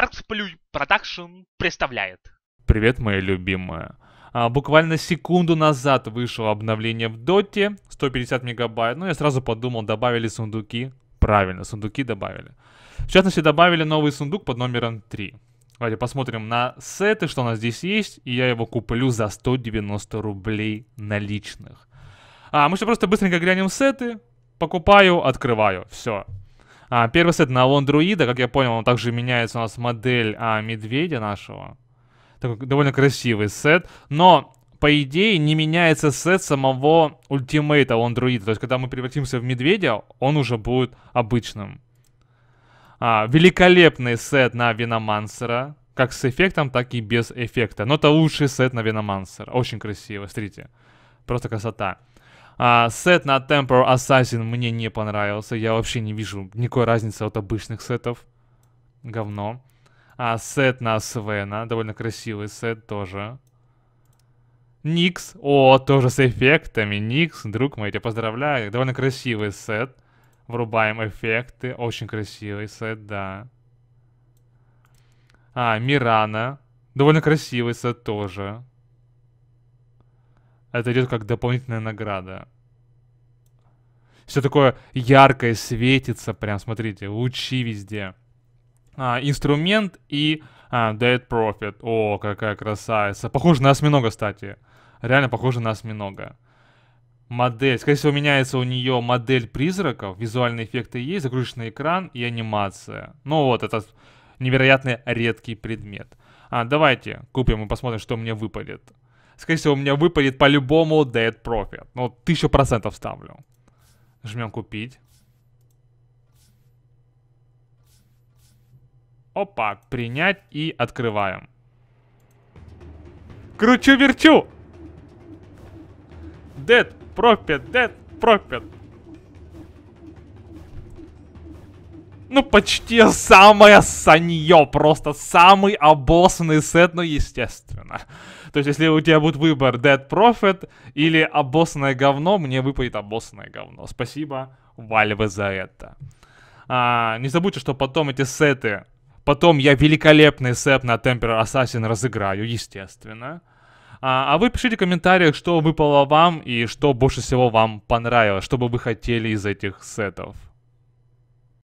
Artsplay продакшн представляет. Привет, моя любимая. А, буквально секунду назад вышло обновление в Доте, 150 мегабайт. Ну, я сразу подумал, добавили сундуки. Правильно, сундуки добавили. В частности, добавили новый сундук под номером 3. Давайте посмотрим на сеты, что у нас здесь есть, и я его куплю за 190 рублей наличных. А, мы сейчас просто быстренько глянем сеты, покупаю, открываю, все. А, первый сет на Лондруида, как я понял, он также меняется у нас модель а, медведя нашего. Такой довольно красивый сет. Но, по идее, не меняется сет самого ультимейта Лондруида, То есть, когда мы превратимся в медведя, он уже будет обычным. А, великолепный сет на Виномансера. Как с эффектом, так и без эффекта. Но это лучший сет на Виномансера. Очень красиво, смотрите. Просто красота. А, сет на Temporal Assassin мне не понравился. Я вообще не вижу никакой разницы от обычных сетов. Говно. А, сет на Свена. Довольно красивый сет тоже. Никс. О, тоже с эффектами. Никс, друг мой, я тебя поздравляю. Довольно красивый сет. Врубаем эффекты. Очень красивый сет, да. А, Мирана. Довольно красивый сет тоже. Это идет как дополнительная награда. Все такое яркое, светится прям, смотрите, лучи везде. А, инструмент и а, Dead Prophet. О, какая красавица. Похоже на осьминога, кстати. Реально похоже на осьминога модель. Скорее всего, меняется у нее модель призраков, визуальные эффекты есть, загрузочный экран и анимация. Ну вот, это невероятно редкий предмет. А, давайте купим и посмотрим, что мне выпадет скорее всего, у меня выпадет по-любому Dead Profit. Ну, тысячу процентов ставлю. Жмем купить. Опа, принять и открываем. Кручу-верчу! Dead Profit, Dead Profit. ну, почти самое санье, просто самый обоссанный сет, ну, естественно. То есть, если у тебя будет выбор Dead Prophet или обоссанное говно, мне выпадет обоссанное говно. Спасибо, Вальве, за это. А, не забудьте, что потом эти сеты... Потом я великолепный сет на Temper Assassin разыграю, естественно. А, а вы пишите в комментариях, что выпало вам и что больше всего вам понравилось, что бы вы хотели из этих сетов.